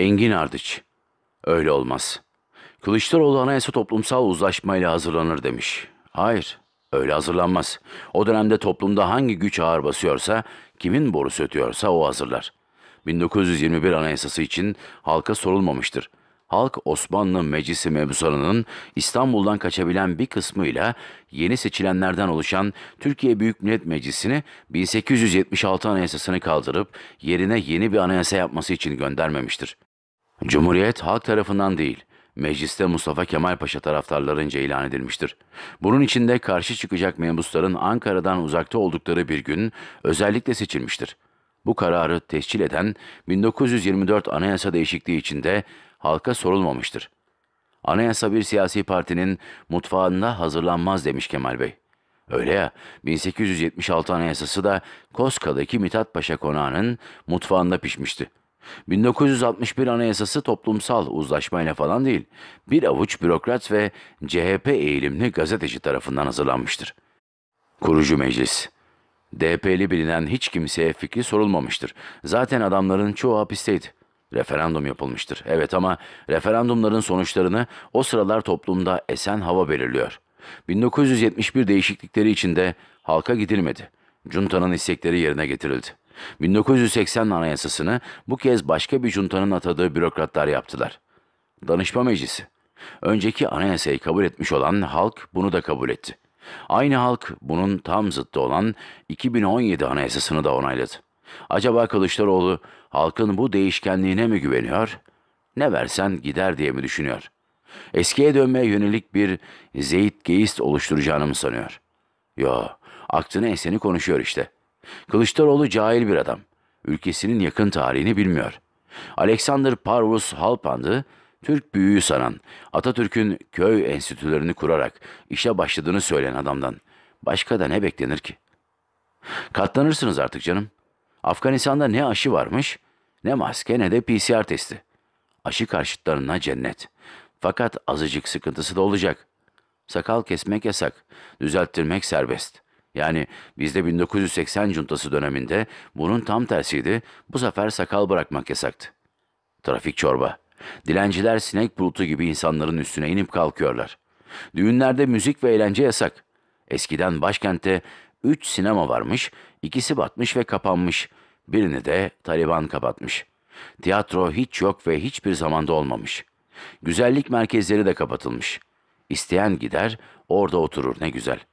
Engin Ardıç. Öyle olmaz. Kılıçdaroğlu anayasa toplumsal uzlaşmayla hazırlanır demiş. Hayır, öyle hazırlanmaz. O dönemde toplumda hangi güç ağır basıyorsa, kimin borusu ötüyorsa o hazırlar. 1921 Anayasası için halka sorulmamıştır. Halk Osmanlı Meclisi mebusanının İstanbul'dan kaçabilen bir kısmıyla yeni seçilenlerden oluşan Türkiye Büyük Millet Meclisi'ni 1876 Anayasasını kaldırıp yerine yeni bir anayasa yapması için göndermemiştir. Cumhuriyet halk tarafından değil, mecliste Mustafa Kemal Paşa taraftarlarınca ilan edilmiştir. Bunun içinde karşı çıkacak mebusların Ankara'dan uzakta oldukları bir gün özellikle seçilmiştir. Bu kararı tescil eden 1924 anayasa değişikliği içinde halka sorulmamıştır. Anayasa bir siyasi partinin mutfağında hazırlanmaz demiş Kemal Bey. Öyle ya, 1876 anayasası da Koska'daki Mithat Paşa konağının mutfağında pişmişti. 1961 Anayasası toplumsal uzlaşmayla falan değil, bir avuç bürokrat ve CHP eğilimli gazeteci tarafından hazırlanmıştır. Kurucu Meclis DP'li bilinen hiç kimseye fikri sorulmamıştır. Zaten adamların çoğu hapisteydi. Referandum yapılmıştır. Evet ama referandumların sonuçlarını o sıralar toplumda esen hava belirliyor. 1971 değişiklikleri içinde halka gidilmedi. Cunta'nın istekleri yerine getirildi. 1980 anayasasını bu kez başka bir juntanın atadığı bürokratlar yaptılar. Danışma Meclisi. Önceki anayasayı kabul etmiş olan halk bunu da kabul etti. Aynı halk bunun tam zıttı olan 2017 anayasasını da onayladı. Acaba Kılıçdaroğlu halkın bu değişkenliğine mi güveniyor? Ne versen gider diye mi düşünüyor? Eskiye dönmeye yönelik bir zeyt geist oluşturacağını mı sanıyor? Yo, aklını eseni konuşuyor işte.'' Kılıçdaroğlu cahil bir adam. Ülkesinin yakın tarihini bilmiyor. Alexander Parvus Halpand'ı Türk büyüğü sanan, Atatürk'ün köy enstitülerini kurarak işe başladığını söyleyen adamdan başka da ne beklenir ki? Katlanırsınız artık canım. Afganistan'da ne aşı varmış, ne maske ne de PCR testi. Aşı karşıtlarına cennet. Fakat azıcık sıkıntısı da olacak. Sakal kesmek yasak, düzelttirmek serbest. Yani bizde 1980 cuntası döneminde bunun tam tersiydi. Bu sefer sakal bırakmak yasaktı. Trafik çorba. Dilenciler sinek bulutu gibi insanların üstüne inip kalkıyorlar. Düğünlerde müzik ve eğlence yasak. Eskiden başkentte 3 sinema varmış, ikisi batmış ve kapanmış. Birini de Taliban kapatmış. Tiyatro hiç yok ve hiçbir zamanda olmamış. Güzellik merkezleri de kapatılmış. İsteyen gider, orada oturur ne güzel.''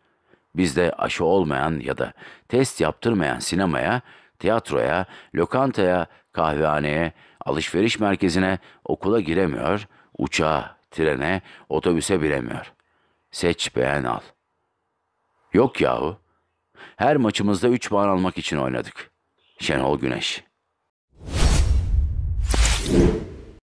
Bizde aşı olmayan ya da test yaptırmayan sinemaya, tiyatroya, lokantaya, kahvehaneye, alışveriş merkezine, okula giremiyor, uçağa, trene, otobüse binemiyor. Seç, beğen, al. Yok yahu. Her maçımızda 3 puan almak için oynadık. Şenol Güneş.